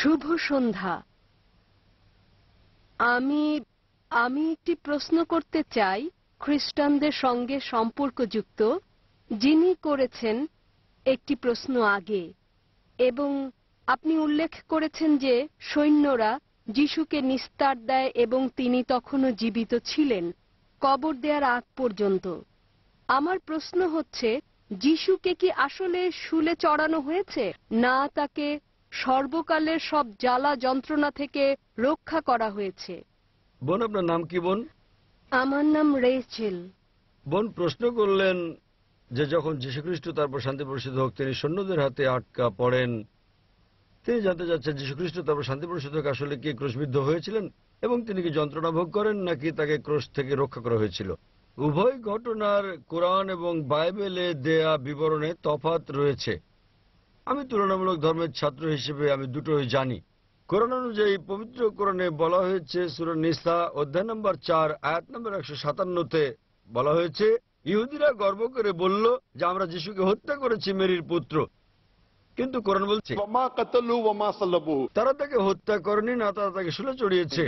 শুভ সন্ধ্যা আমি আমি একটি প্রশ্ন করতে চাই খ্রিস্টানদের সঙ্গে সম্পর্কযুক্ত যিনি করেছেন একটি প্রশ্ন আগে এবং আপনি উল্লেখ করেছেন যে সৈন্যরা যিশুকে নিস্তার দেয় এবং তিনি তখনও জীবিত ছিলেন কবর দেওয়ার আগ পর্যন্ত আমার প্রশ্ন হচ্ছে যিশুকে কি আসলে শুলে চড়ানো হয়েছে না তাকে সর্বকালের সব জ্বালা যন্ত্রণা থেকে রক্ষা করা হয়েছে বোন আপনার নাম কি বোন আমার নাম রেচেল বোন প্রশ্ন করলেন যে যখন যীশুখ্রিস্ট তারপর শান্তি হোক তিনি সৈন্যদের হাতে আটকা পড়েন তিনি জানতে চাচ্ছেন যীশুখ্রিস্ট তারপর শান্তি হোক আসলে কি ক্রোশবিদ্ধ হয়েছিলেন এবং তিনি কি যন্ত্রণা ভোগ করেন নাকি তাকে ক্রোশ থেকে রক্ষা করা হয়েছিল উভয় ঘটনার কোরআন এবং বাইবেলে দেয়া বিবরণে তফাত রয়েছে আমি তুলনামূলক ধর্মের ছাত্র হিসেবে আমি দুটোই জানি কোরআন অনুযায়ী পবিত্র কোরআনে বলা হয়েছে সুরন নিসা অধ্যায় নম্বর চার আয়াত নম্বর একশো সাতান্নতে বলা হয়েছে ইহুদিরা গর্ব করে বলল যে আমরা যিশুকে হত্যা করেছি মেরির পুত্র কিন্তু কোরআন বলছে তারা তাকে হত্যা করেনি না তারা তাকে শুলে চড়িয়েছে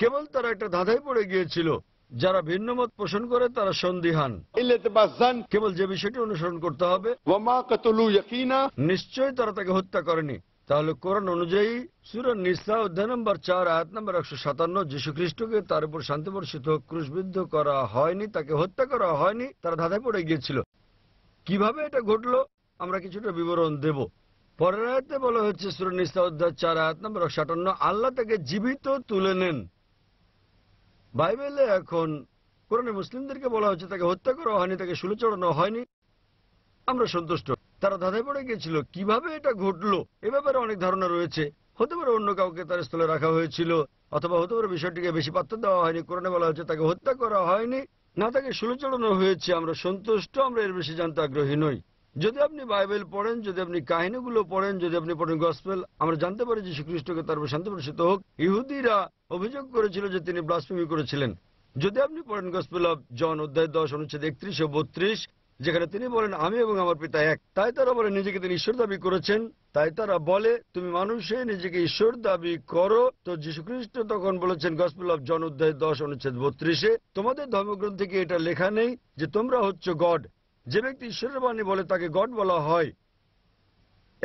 কেবল তারা একটা ধাঁধাই পড়ে গিয়েছিল যারা ভিন্ন মত পোষণ করে তারা সন্দিহান কেবল যে বিষয়টি অনুসরণ করতে হবে নিশ্চয় তারা তাকে হত্যা করেনি তাহলে কোরআন অনুযায়ী সুরন নিসা অধ্যায় নম্বর চার আয়াত নম্বর একশো সাতান্ন যীশু খ্রিস্টকে তার উপর শান্তি বর্ষিত ক্রুশবিদ্ধ করা হয়নি তাকে হত্যা করা হয়নি তারা ধাঁধায় পড়ে গিয়েছিল কিভাবে এটা ঘটলো আমরা কিছুটা বিবরণ দেব পরের আয়াতে বলা হচ্ছে সুরন নিসা অধ্যায় চার আয়াত নম্বর একশো আটান্ন আল্লাহ তাকে জীবিত তুলে নেন বাইবেলে এখন কোরআনে মুসলিমদেরকে বলা হচ্ছে তাকে হত্যা করা হয়নি তাকে শুলে চড়ানো হয়নি আমরা সন্তুষ্ট তারা ধাঁধায় পড়ে গেছিল কিভাবে এটা ঘটলো এ ব্যাপারে অনেক ধারণা রয়েছে হতে পারে অন্য কাউকে তার স্থলে রাখা হয়েছিল অথবা হতে পারে বিষয়টিকে বেশি পাত্র দেওয়া হয়নি কোরআনে বলা হচ্ছে তাকে হত্যা করা হয়নি না তাকে শুলে চড়ানো হয়েছে আমরা সন্তুষ্ট আমরা এর বেশি জানতে আগ্রহী নই যদি আপনি বাইবেল পড়েন যদি আপনি কাহিনীগুলো পড়েন যদি আপনি পড়েন গসপেল আমরা জানতে পারি যে শ্রীকৃষ্ণকে তার উপর শান্তি প্রসিত হোক ইহুদিরা অভিযোগ করেছিল যে তিনি ব্লাসমি করেছিলেন যদি আপনি পড়েন গসপেল অফ জন অধ্যায় দশ অনুচ্ছেদ একত্রিশ ও বত্রিশ যেখানে তিনি বলেন আমি এবং আমার পিতা এক তাই তারা বলে নিজেকে তিনি ঈশ্বর দাবি করেছেন তাই তারা বলে তুমি মানুষে নিজেকে ঈশ্বর দাবি করো তো যীশুখ্রিস্ট তখন বলেছেন গসপেল অফ জন অধ্যায় দশ অনুচ্ছেদ বত্রিশে তোমাদের ধর্মগ্রন্থে কি এটা লেখা নেই যে তোমরা হচ্ছে গড যে ব্যক্তি ঈশ্বরের বাণী বলে তাকে গড বলা হয়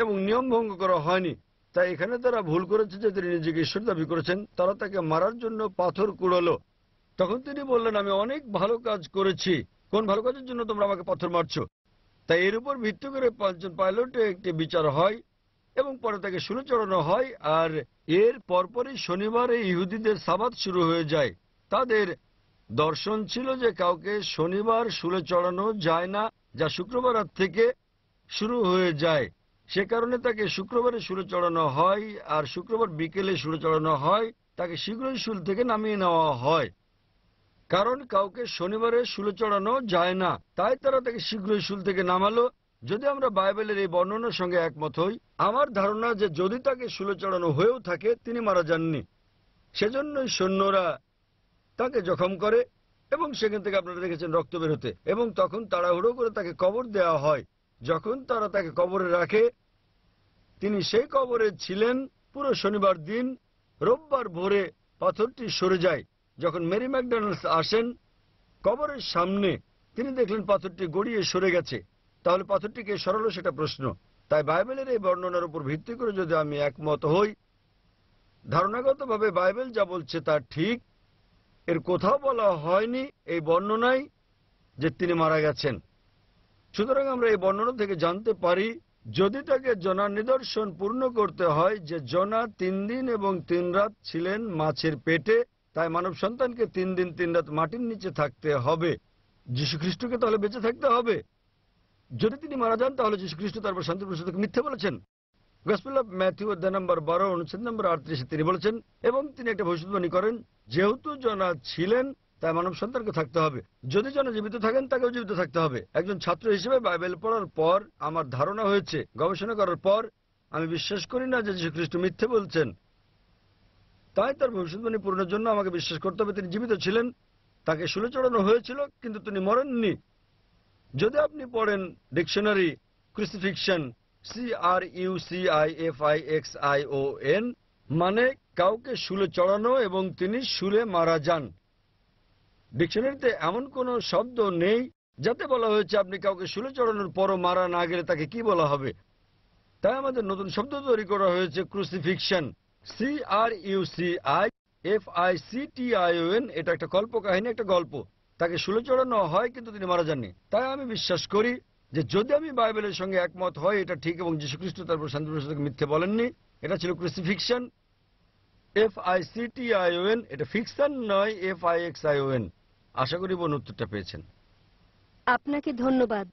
এবং নিয়ম ভঙ্গ করা হয়নি তাই এখানে তারা ভুল করেছে যে তিনি নিজেকে ঈশ্বর দাবি করেছেন তারা তাকে মারার জন্য পাথর কুড়ালো তখন তিনি বললেন আমি অনেক ভালো কাজ করেছি কোন ভালো কাজের জন্য তোমরা আমাকে পাথর মারছো তাই এর উপর ভিত্তি করে পাঁচজন পাইলটে একটি বিচার হয় এবং পরে তাকে শুরু চড়ানো হয় আর এর পরপরই শনিবারে ইহুদিদের সাবাদ শুরু হয়ে যায় তাদের দর্শন ছিল যে কাউকে শনিবার শুলে চড়ানো যায় না যা শুক্রবার থেকে শুরু হয়ে যায় সে কারণে তাকে শুক্রবারে শুলে চড়ানো হয় আর শুক্রবার বিকেলে শুলে চড়ানো হয় তাকে শীঘ্রই শুল থেকে নামিয়ে নেওয়া হয় কারণ কাউকে শনিবারে শুলে চড়ানো যায় না তাই তারা তাকে শীঘ্রই শুল থেকে নামালো যদি আমরা বাইবেলের এই বর্ণনার সঙ্গে একমত হই আমার ধারণা যে যদি তাকে শুলে চড়ানো হয়েও থাকে তিনি মারা যাননি সেজন্যই সৈন্যরা তাকে জখম করে এবং সেখান থেকে আপনারা দেখেছেন রক্ত বেরোতে এবং তখন তাড়াহুড়ো করে তাকে কবর দেওয়া হয় যখন তারা তাকে কবরে রাখে তিনি সেই কবরে ছিলেন পুরো শনিবার দিন রোববার ভোরে পাথরটি সরে যায় যখন মেরি ম্যাকডোনাল্ডস আসেন কবরের সামনে তিনি দেখলেন পাথরটি গড়িয়ে সরে গেছে তাহলে পাথরটিকে সরল সেটা প্রশ্ন তাই বাইবেলের এই বর্ণনার উপর ভিত্তি করে যদি আমি একমত হই ধারণাগতভাবে বাইবেল যা বলছে তা ঠিক এর কোথাও বলা হয়নি এই বর্ণনায় যে তিনি মারা গেছেন সুতরাং আমরা এই বর্ণনা থেকে জানতে পারি যদি তাকে জনা নিদর্শন পূর্ণ করতে হয় যে জনা তিন দিন এবং তিন রাত ছিলেন মাছের পেটে তাই মানব সন্তানকে তিন দিন তিন রাত মাটির নিচে থাকতে হবে খ্রিস্টকে তাহলে বেঁচে থাকতে হবে যদি তিনি মারা যান তাহলে খ্রিস্ট তারপর শান্তি প্রসাদকে মিথ্যে বলেছেন গসপিল অফ ম্যাথিউ অধ্যায় নম্বর বারো অনুচ্ছেদ নম্বর আটত্রিশে তিনি বলেছেন এবং তিনি একটা ভবিষ্যৎবাণী করেন যেহেতু জনা ছিলেন তাই মানব সন্তানকে থাকতে হবে যদি জন জীবিত থাকেন তাকেও জীবিত থাকতে হবে একজন ছাত্র হিসেবে বাইবেল পড়ার পর আমার ধারণা হয়েছে গবেষণা করার পর আমি বিশ্বাস করি না যে খ্রিস্ট মিথ্যে বলছেন তাই তার ভবিষ্যৎবাণী পূরণের জন্য আমাকে বিশ্বাস করতে হবে তিনি জীবিত ছিলেন তাকে শুলে চড়ানো হয়েছিল কিন্তু তিনি মরেননি যদি আপনি পড়েন dictionary crucifixion C R U C I F I X I O N মানে কাউকে শুলে চড়ানো এবং তিনি শুলে মারা যান ডিকশনারিতে এমন কোনো শব্দ নেই যাতে বলা হয়েছে আপনি কাউকে শুলে চড়ানোর পরও মারা না গেলে তাকে কি বলা হবে তাই আমাদের নতুন শব্দ তৈরি করা হয়েছে crucifixion C R U C I F I C T I O N এটা একটা কল্প কাহিনী একটা গল্প তাকে শুলে চড়ানো হয় কিন্তু তিনি মারা যাননি তাই আমি বিশ্বাস করি যে যদি আমি বাইবেলের সঙ্গে একমত হয় এটা ঠিক এবং যীশুখ্রিস্ট তারপর শান্তি মিথ্যে বলেননি এটা ছিল crucifixion F I C T I O N এটা ফিকশন নয় F I X I O N আশা করি বোন উত্তরটা পেয়েছেন আপনাকে ধন্যবাদ